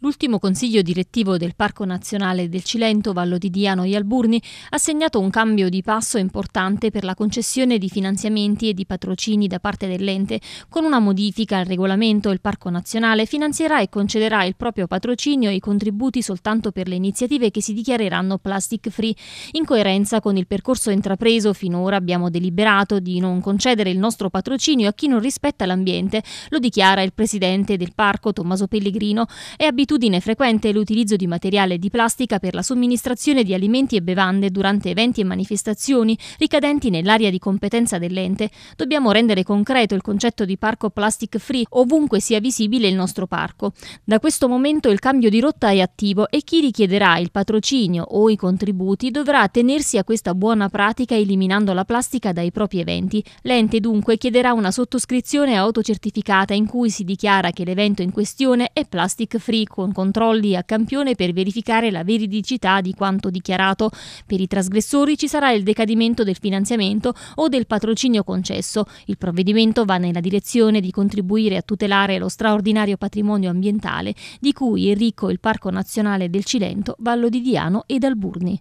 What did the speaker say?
L'ultimo consiglio direttivo del Parco Nazionale del Cilento, Vallo di Diano e Alburni ha segnato un cambio di passo importante per la concessione di finanziamenti e di patrocini da parte dell'ente. Con una modifica al regolamento il Parco Nazionale finanzierà e concederà il proprio patrocinio e i contributi soltanto per le iniziative che si dichiareranno plastic free. In coerenza con il percorso intrapreso finora abbiamo deliberato di non concedere il nostro patrocinio a chi non rispetta l'ambiente, lo dichiara il presidente del parco Tommaso Pellegrino. È abituato abitudine frequente l'utilizzo di materiale di plastica per la somministrazione di alimenti e bevande durante eventi e manifestazioni ricadenti nell'area di competenza dell'ente. Dobbiamo rendere concreto il concetto di parco plastic free ovunque sia visibile il nostro parco. Da questo momento il cambio di rotta è attivo e chi richiederà il patrocinio o i contributi dovrà tenersi a questa buona pratica eliminando la plastica dai propri eventi. L'ente dunque chiederà una sottoscrizione autocertificata in cui si dichiara che l'evento in questione è plastic free con controlli a campione per verificare la veridicità di quanto dichiarato. Per i trasgressori ci sarà il decadimento del finanziamento o del patrocinio concesso. Il provvedimento va nella direzione di contribuire a tutelare lo straordinario patrimonio ambientale di cui è ricco il Parco Nazionale del Cilento, Vallo di Diano ed Alburni.